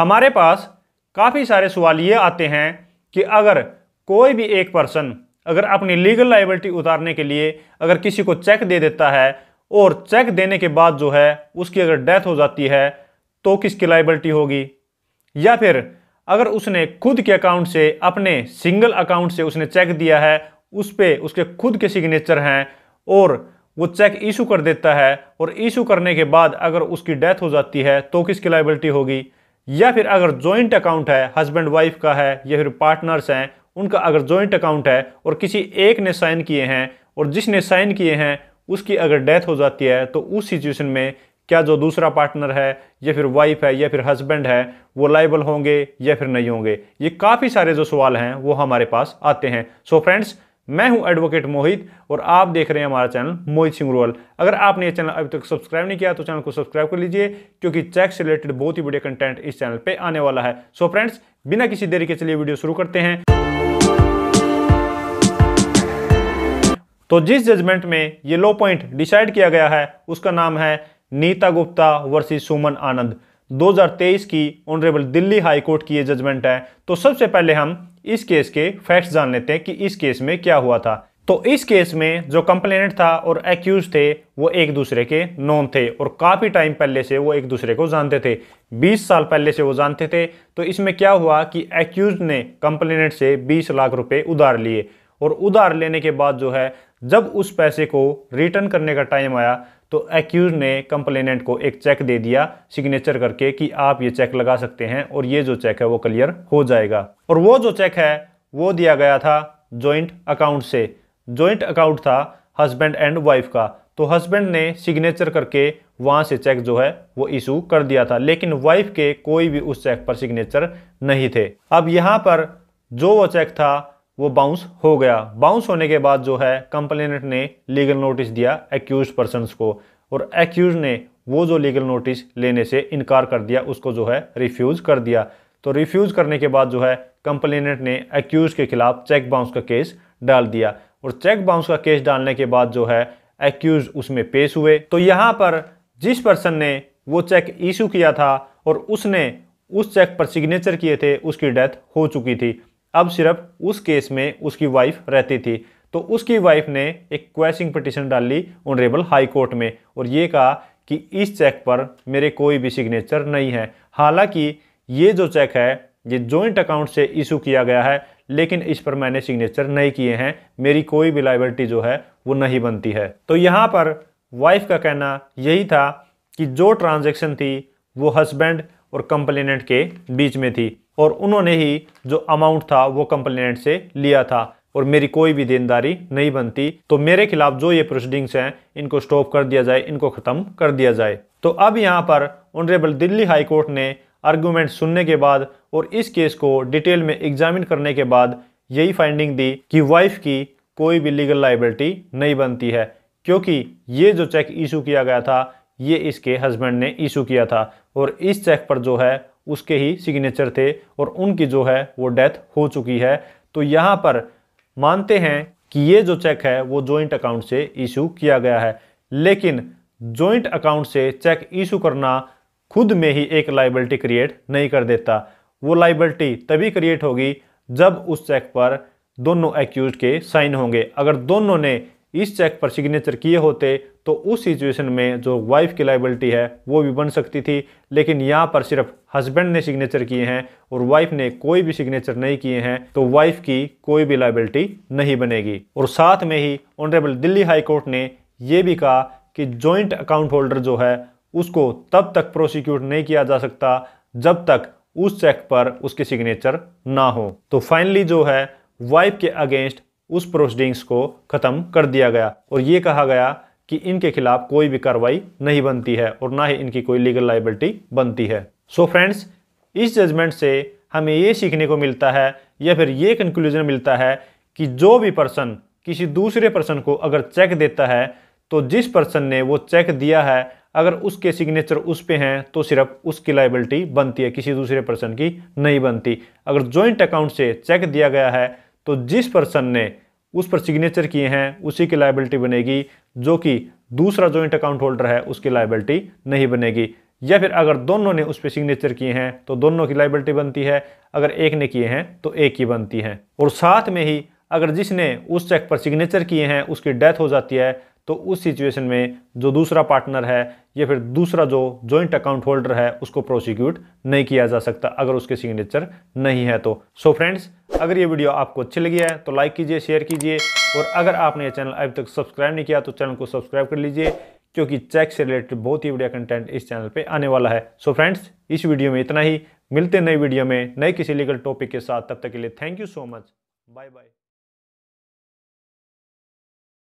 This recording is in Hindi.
हमारे पास काफ़ी सारे सवाल ये आते हैं कि अगर कोई भी एक पर्सन अगर अपनी लीगल लाइबिलिटी उतारने के लिए अगर किसी को चेक दे देता है और चेक देने के बाद जो है उसकी अगर डेथ हो जाती है तो किसकी लाइबिलिटी होगी या फिर अगर उसने खुद के अकाउंट से अपने सिंगल अकाउंट से उसने चेक दिया है उस पर उसके खुद के सिग्नेचर हैं और वो चेक इशू कर देता है और इशू करने के बाद अगर उसकी डेथ हो जाती है तो किसकी लाइबिलिटी होगी या फिर अगर जॉइंट अकाउंट है हस्बैंड वाइफ का है या फिर पार्टनर्स हैं उनका अगर जॉइंट अकाउंट है और किसी एक ने साइन किए हैं और जिसने साइन किए हैं उसकी अगर डेथ हो जाती है तो उस सिचुएशन में क्या जो दूसरा पार्टनर है या फिर वाइफ है या फिर हस्बैंड है वो लाइबल होंगे या फिर नहीं होंगे ये काफ़ी सारे जो सवाल हैं वो हमारे पास आते हैं सो so फ्रेंड्स मैं हूं एडवोकेट मोहित और आप देख रहे हैं हमारा चैनल मोहित सिंह रोल अगर आपने ये चैनल अभी तक सब्सक्राइब नहीं किया तो चैनल को सब्सक्राइब कर लीजिए क्योंकि चेक से रिलेटेड बहुत ही बढ़िया कंटेंट इस चैनल पर आने वाला है सो so फ्रेंड्स बिना किसी देरी के चलिए वीडियो शुरू करते हैं तो जिस जजमेंट में ये लो पॉइंट डिसाइड किया गया है उसका नाम है नीता गुप्ता वर्सेस सुमन आनंद 2023 की ऑनरेबल दिल्ली हाई कोर्ट की ये जजमेंट है तो सबसे पहले हम इस केस के फैक्ट्स जान लेते हैं कि इस केस में क्या हुआ था तो इस केस में जो कंप्लेनेंट था और एक्यूज थे वो एक दूसरे के नॉन थे और काफ़ी टाइम पहले से वो एक दूसरे को जानते थे 20 साल पहले से वो जानते थे तो इसमें क्या हुआ कि एक्यूज ने कंप्लेनेंट से 20 लाख रुपए उधार लिए और उधार लेने के बाद जो है जब उस पैसे को रिटर्न करने का टाइम आया तो एक्यूज ने कंप्लेनेंट को एक चेक दे दिया सिग्नेचर करके कि आप ये चेक लगा सकते हैं और ये जो चेक है वो क्लियर हो जाएगा और वो जो चेक है वो दिया गया था जॉइंट अकाउंट से जॉइंट अकाउंट था हस्बैंड एंड वाइफ का तो हस्बैंड ने सिग्नेचर करके वहाँ से चेक जो है वो इशू कर दिया था लेकिन वाइफ के कोई भी उस चेक पर सिग्नेचर नहीं थे अब यहाँ पर जो वो चेक था वो बाउंस हो गया बाउंस होने के बाद जो है कंप्लेनेंट ने लीगल नोटिस दिया एक्यूज पर्सनस को और एक्यूज ने वो जो लीगल नोटिस लेने से इनकार कर दिया उसको जो है रिफ्यूज़ कर दिया तो रिफ्यूज़ करने के बाद जो है कंप्लेनेंट ने एक्यूज़ के खिलाफ चेक बाउंस का केस डाल दिया और चेक बाउंस का केस डालने के बाद जो है एक्यूज़ उसमें पेश हुए तो यहाँ पर जिस पर्सन ने वो चेक इशू किया था और उसने उस चेक पर सिग्नेचर किए थे उसकी डेथ हो चुकी थी अब सिर्फ उस केस में उसकी वाइफ रहती थी तो उसकी वाइफ ने एक क्वेश्चन पटिशन डाल ली ऑनरेबल हाई कोर्ट में और ये कहा कि इस चेक पर मेरे कोई भी सिग्नेचर नहीं है हालांकि ये जो चेक है ये जॉइंट अकाउंट से इशू किया गया है लेकिन इस पर मैंने सिग्नेचर नहीं किए हैं मेरी कोई भी लाइबिलिटी जो है वो नहीं बनती है तो यहाँ पर वाइफ का कहना यही था कि जो ट्रांजेक्शन थी वो हस्बैंड और कंप्लेनेंट के बीच में थी और उन्होंने ही जो अमाउंट था वो कंप्लेनेंट से लिया था और मेरी कोई भी देनदारी नहीं बनती तो मेरे खिलाफ जो ये प्रोसीडिंग्स हैं इनको स्टॉप कर दिया जाए इनको ख़त्म कर दिया जाए तो अब यहाँ पर ऑनरेबल दिल्ली हाई कोर्ट ने आर्गूमेंट सुनने के बाद और इस केस को डिटेल में एग्जामिन करने के बाद यही फाइंडिंग दी कि वाइफ की कोई भी लीगल लाइबिलिटी नहीं बनती है क्योंकि ये जो चेक इशू किया गया था ये इसके हस्बैंड ने इशू किया था और इस चेक पर जो है उसके ही सिग्नेचर थे और उनकी जो है वो डेथ हो चुकी है तो यहाँ पर मानते हैं कि ये जो चेक है वो जॉइंट अकाउंट से इशू किया गया है लेकिन जॉइंट अकाउंट से चेक इशू करना खुद में ही एक लाइबिलिटी क्रिएट नहीं कर देता वो लाइबिलिटी तभी क्रिएट होगी जब उस चेक पर दोनों एक्यूज के साइन होंगे अगर दोनों ने इस चेक पर सिग्नेचर किए होते तो उस सिचुएशन में जो वाइफ की लाइबिलिटी है वो भी बन सकती थी लेकिन यहाँ पर सिर्फ हस्बैंड ने सिग्नेचर किए हैं और वाइफ ने कोई भी सिग्नेचर नहीं किए हैं तो वाइफ की कोई भी लाइबिलिटी नहीं बनेगी और साथ में ही ऑनरेबल दिल्ली हाईकोर्ट ने यह भी कहा कि जॉइंट अकाउंट होल्डर जो है उसको तब तक प्रोसिक्यूट नहीं किया जा सकता जब तक उस चेक पर उसके सिग्नेचर ना हो तो फाइनली जो है वाइफ के अगेंस्ट उस प्रोसीडिंग्स को ख़त्म कर दिया गया और ये कहा गया कि इनके खिलाफ कोई भी कार्रवाई नहीं बनती है और ना ही इनकी कोई लीगल लाइबिलिटी बनती है सो so फ्रेंड्स इस जजमेंट से हमें ये सीखने को मिलता है या फिर ये कंक्लूजन मिलता है कि जो भी पर्सन किसी दूसरे पर्सन को अगर चेक देता है तो जिस पर्सन ने वो चेक दिया है अगर उसके सिग्नेचर उस पे हैं तो सिर्फ उसकी लाइबिलिटी बनती है किसी दूसरे पर्सन की नहीं बनती अगर जॉइंट अकाउंट से चेक दिया गया है तो जिस पर्सन ने उस पर सिग्नेचर किए हैं उसी की लाइबिलिटी बनेगी जो कि दूसरा जॉइंट अकाउंट होल्डर है उसकी लाइबिलिटी नहीं बनेगी या फिर अगर दोनों ने उस पर सिग्नेचर किए हैं तो दोनों की लाइबिलिटी बनती है अगर एक ने किए हैं तो एक ही बनती है और साथ में ही अगर जिसने उस चेक पर सिग्नेचर किए हैं उसकी डेथ हो जाती है तो उस सिचुएशन में जो दूसरा पार्टनर है या फिर दूसरा जो जॉइंट अकाउंट होल्डर है उसको प्रोसिक्यूट नहीं किया जा सकता अगर उसके सिग्नेचर नहीं है तो सो so फ्रेंड्स अगर ये वीडियो आपको अच्छी लगी है तो लाइक कीजिए शेयर कीजिए और अगर आपने ये चैनल अभी तक सब्सक्राइब नहीं किया तो चैनल को सब्सक्राइब कर लीजिए क्योंकि चेक से रिलेटेड बहुत ही बढ़िया कंटेंट इस चैनल पर आने वाला है सो so फ्रेंड्स इस वीडियो में इतना ही मिलते नई वीडियो में नए किसी लीगल टॉपिक के साथ तब तक के लिए thank you so much bye bye